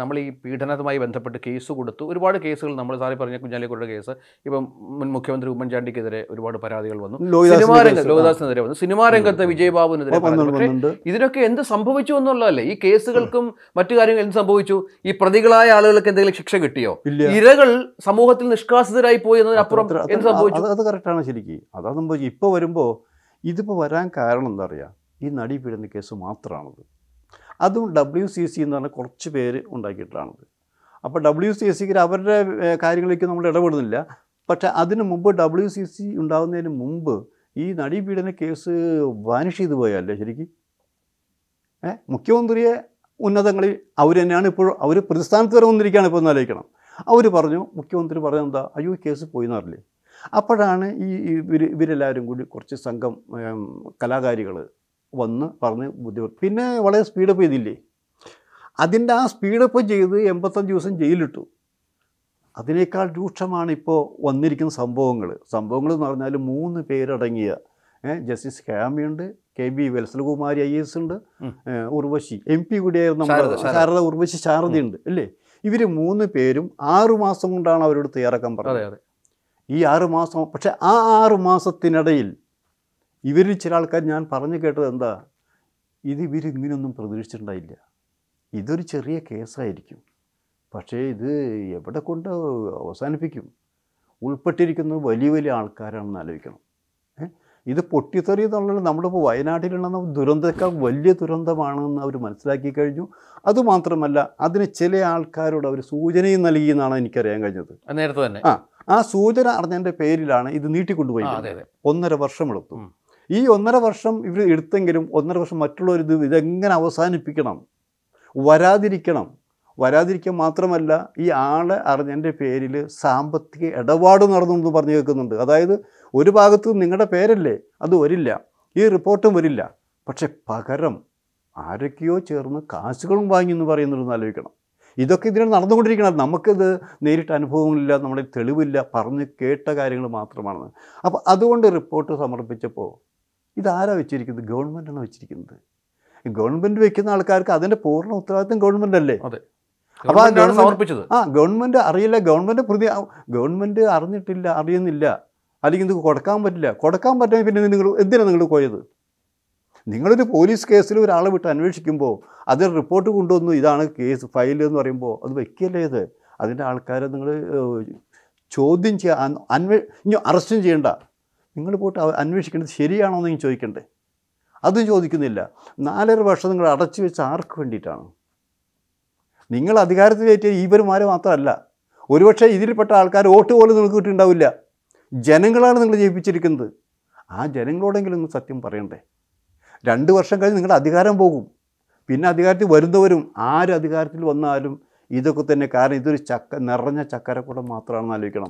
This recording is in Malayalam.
നമ്മൾ ഈ പീഡനവുമായി ബന്ധപ്പെട്ട് കേസ് കൊടുത്തു ഒരുപാട് കേസുകൾ നമ്മൾ സാറി പറഞ്ഞ കുഞ്ഞാലിക്കുട്ടിയുടെ കേസ് ഇപ്പം മുൻ മുഖ്യമന്ത്രി ഉമ്മൻചാണ്ടിക്കെതിരെ ഒരുപാട് പരാതികൾ വന്നു സിനിമാ രംഗത്ത് ലോകദാസിനെതിരെ വന്നു സിനിമാ രംഗത്ത് വിജയബാബുവിനെതിരെ ഇതിനൊക്കെ എന്ത് സംഭവിച്ചു എന്നുള്ളതല്ലേ ഈ കേസുകൾക്കും മറ്റു കാര്യങ്ങൾ എന്ത് സംഭവിച്ചു ഈ പ്രതികളായ ആളുകൾക്ക് എന്തെങ്കിലും ശിക്ഷ കിട്ടിയോ ഇരകൾ സമൂഹത്തിൽ നിഷ്കാസിതരായി പോയി എന്നതിനപ്പുറം എന്ത് സംഭവിച്ചു അത് കറക്റ്റാണ് ശരിക്കും അതാ സംഭവിച്ചു വരുമ്പോ വരുമ്പോൾ ഇതിപ്പോൾ വരാൻ കാരണം എന്താ പറയാ ഈ നടി പീഡന കേസ് മാത്രമാണത് അതും ഡബ്ല്യു സി സി എന്ന് പറഞ്ഞ കുറച്ച് പേര് ഉണ്ടാക്കിയിട്ടാണത് അപ്പോൾ ഡബ്ല്യു സി സിക്ക് അവരുടെ കാര്യങ്ങളിലേക്ക് നമ്മൾ ഇടപെടുന്നില്ല പക്ഷേ അതിന് മുമ്പ് ഡബ്ല്യു സി സി ഉണ്ടാകുന്നതിന് മുമ്പ് ഈ നടീപീഡന കേസ് വാനിഷ് ചെയ്തു പോയല്ലേ ശരിക്കും ഏ മുഖ്യമന്ത്രിയെ ഉന്നതങ്ങളിൽ അവർ തന്നെയാണ് ഇപ്പോൾ അവർ പ്രതിസ്ഥാനത്ത് വരെ വന്നിരിക്കുകയാണ് ഇപ്പോൾ ആലോചിക്കണം അവർ പറഞ്ഞു മുഖ്യമന്ത്രി പറഞ്ഞു എന്താ അയ്യോ കേസ് പോയി എന്നറില്ലേ അപ്പോഴാണ് ഈ ഇവർ ഇവരെല്ലാവരും കൂടി കുറച്ച് സംഘം കലാകാരികൾ വന്ന് പറഞ്ഞ് ബുദ്ധിമുട്ട് പിന്നെ വളരെ സ്പീഡപ്പ് ചെയ്തില്ലേ അതിൻ്റെ ആ സ്പീഡപ്പ് ചെയ്ത് എൺപത്തഞ്ച് ദിവസം ജയിലിട്ടു അതിനേക്കാൾ രൂക്ഷമാണ് ഇപ്പോൾ വന്നിരിക്കുന്ന സംഭവങ്ങൾ സംഭവങ്ങൾ എന്ന് പറഞ്ഞാൽ മൂന്ന് പേരടങ്ങിയ ജസ്റ്റിസ് ഹാമിയുണ്ട് K B Vatsalakumari I S ഉണ്ട് ഉർവശി എം പി കൂടിയായിരുന്നു ശാരദ ഉർവശി ശാരദയുണ്ട് അല്ലേ ഇവർ മൂന്ന് പേരും ആറുമാസം മാസം കൊണ്ടാണ് അവരോട് തയ്യാറാക്കാൻ പറഞ്ഞത് ഈ ആറുമാസം മാസം പക്ഷെ ആ ആറുമാസത്തിനിടയിൽ മാസത്തിനിടയിൽ ഇവരിൽ ചില ആൾക്കാർ ഞാൻ പറഞ്ഞു കേട്ടത് എന്താ ഇത് ഇവർ ഇങ്ങനെയൊന്നും പ്രതീക്ഷിച്ചിട്ടുണ്ടായില്ല ഇതൊരു ചെറിയ കേസായിരിക്കും പക്ഷേ ഇത് എവിടെ കൊണ്ട് അവസാനിപ്പിക്കും ഉൾപ്പെട്ടിരിക്കുന്നത് വലിയ വലിയ ആൾക്കാരാണെന്ന് ആലോചിക്കണം ഇത് പൊട്ടിത്തെറിയെന്നുള്ളത് നമ്മളിപ്പോൾ വയനാട്ടിലുള്ള ദുരന്തത്തേക്കാൾ വലിയ ദുരന്തമാണെന്ന് അവർ മനസ്സിലാക്കി കഴിഞ്ഞു അതുമാത്രമല്ല അതിന് ചില ആൾക്കാരോട് അവർ സൂചനയും നൽകി എന്നാണ് എനിക്കറിയാൻ കഴിഞ്ഞത് നേരത്തെ തന്നെ ആ ആ സൂചന അറിഞ്ഞതിൻ്റെ പേരിലാണ് ഇത് നീട്ടിക്കൊണ്ടുപോയി ഒന്നര വർഷമെടുത്തു ഈ ഒന്നര വർഷം ഇവർ എടുത്തെങ്കിലും ഒന്നര വർഷം മറ്റുള്ളവർ ഇത് ഇതെങ്ങനെ അവസാനിപ്പിക്കണം വരാതിരിക്കണം വരാതിരിക്കാൻ മാത്രമല്ല ഈ ആളെ അറിഞ്ഞതിൻ്റെ പേരിൽ സാമ്പത്തിക ഇടപാട് നടന്നു എന്ന് പറഞ്ഞു കേൾക്കുന്നുണ്ട് അതായത് ഒരു ഭാഗത്ത് നിങ്ങളുടെ പേരല്ലേ അത് വരില്ല ഈ റിപ്പോർട്ടും വരില്ല പക്ഷെ പകരം ആരൊക്കെയോ ചേർന്ന് കാശുകളും വാങ്ങി എന്ന് പറയുന്നുണ്ടെന്ന് ആലോചിക്കണം ഇതൊക്കെ ഇതിനെ നടന്നുകൊണ്ടിരിക്കണം നമുക്കിത് നേരിട്ട് അനുഭവങ്ങളില്ല നമ്മുടെ തെളിവില്ല പറഞ്ഞ് കേട്ട കാര്യങ്ങൾ മാത്രമാണ് അപ്പോൾ അതുകൊണ്ട് റിപ്പോർട്ട് സമർപ്പിച്ചപ്പോൾ ഇതാരാണ് വെച്ചിരിക്കുന്നത് ഗവൺമെൻറ്റാണ് വെച്ചിരിക്കുന്നത് ഗവൺമെൻറ് വെക്കുന്ന ആൾക്കാർക്ക് അതിൻ്റെ പൂർണ്ണ ഉത്തരവാദിത്തം ഗവൺമെൻറ് അല്ലേ അതെ അപ്പോൾ സമർപ്പിച്ചത് ആ ഗവൺമെൻറ് അറിയില്ല ഗവൺമെൻറ് പ്രതി ഗവൺമെൻറ് അറിഞ്ഞിട്ടില്ല അറിയുന്നില്ല അല്ലെങ്കിൽ ഇത് കൊടുക്കാൻ പറ്റില്ല കൊടുക്കാൻ പറ്റുമെങ്കിൽ പിന്നെ നിങ്ങൾ എന്തിനാണ് നിങ്ങൾ പോയത് നിങ്ങളൊരു പോലീസ് കേസിൽ ഒരാളെ വിട്ട് അന്വേഷിക്കുമ്പോൾ അതിൽ റിപ്പോർട്ട് കൊണ്ടുവന്നു ഇതാണ് കേസ് ഫയൽ എന്ന് പറയുമ്പോൾ അത് വെക്കല്ലേ ഇത് അതിൻ്റെ ആൾക്കാരെ നിങ്ങൾ ചോദ്യം ചെയ്യാൻ അന്വേ ഇനി അറസ്റ്റും ചെയ്യണ്ട നിങ്ങൾ പോയിട്ട് അന്വേഷിക്കേണ്ടത് ശരിയാണോ എന്ന് ചോദിക്കണ്ടേ അതും ചോദിക്കുന്നില്ല നാലര വർഷം നിങ്ങൾ അടച്ചു വെച്ച ആർക്ക് വേണ്ടിയിട്ടാണ് നിങ്ങൾ അധികാരത്തിൽ അധികാരത്തിലേറ്റ ഇവരുമാർ മാത്രമല്ല ഒരുപക്ഷെ ഇതിൽപ്പെട്ട ആൾക്കാർ വോട്ട് പോലും നിങ്ങൾക്ക് കിട്ടിയിട്ടുണ്ടാവില്ല ജനങ്ങളാണ് നിങ്ങൾ ജയിപ്പിച്ചിരിക്കുന്നത് ആ ജനങ്ങളോടെങ്കിലും നിങ്ങൾ സത്യം പറയണ്ടേ രണ്ട് വർഷം കഴിഞ്ഞ് നിങ്ങളുടെ അധികാരം പോകും പിന്നെ അധികാരത്തിൽ വരുന്നവരും ആര് അധികാരത്തിൽ വന്നാലും ഇതൊക്കെ തന്നെ കാരണം ഇതൊരു ചക്ക നിറഞ്ഞ ചക്കരക്കൂടം മാത്രമാണെന്ന് ആലോചിക്കണം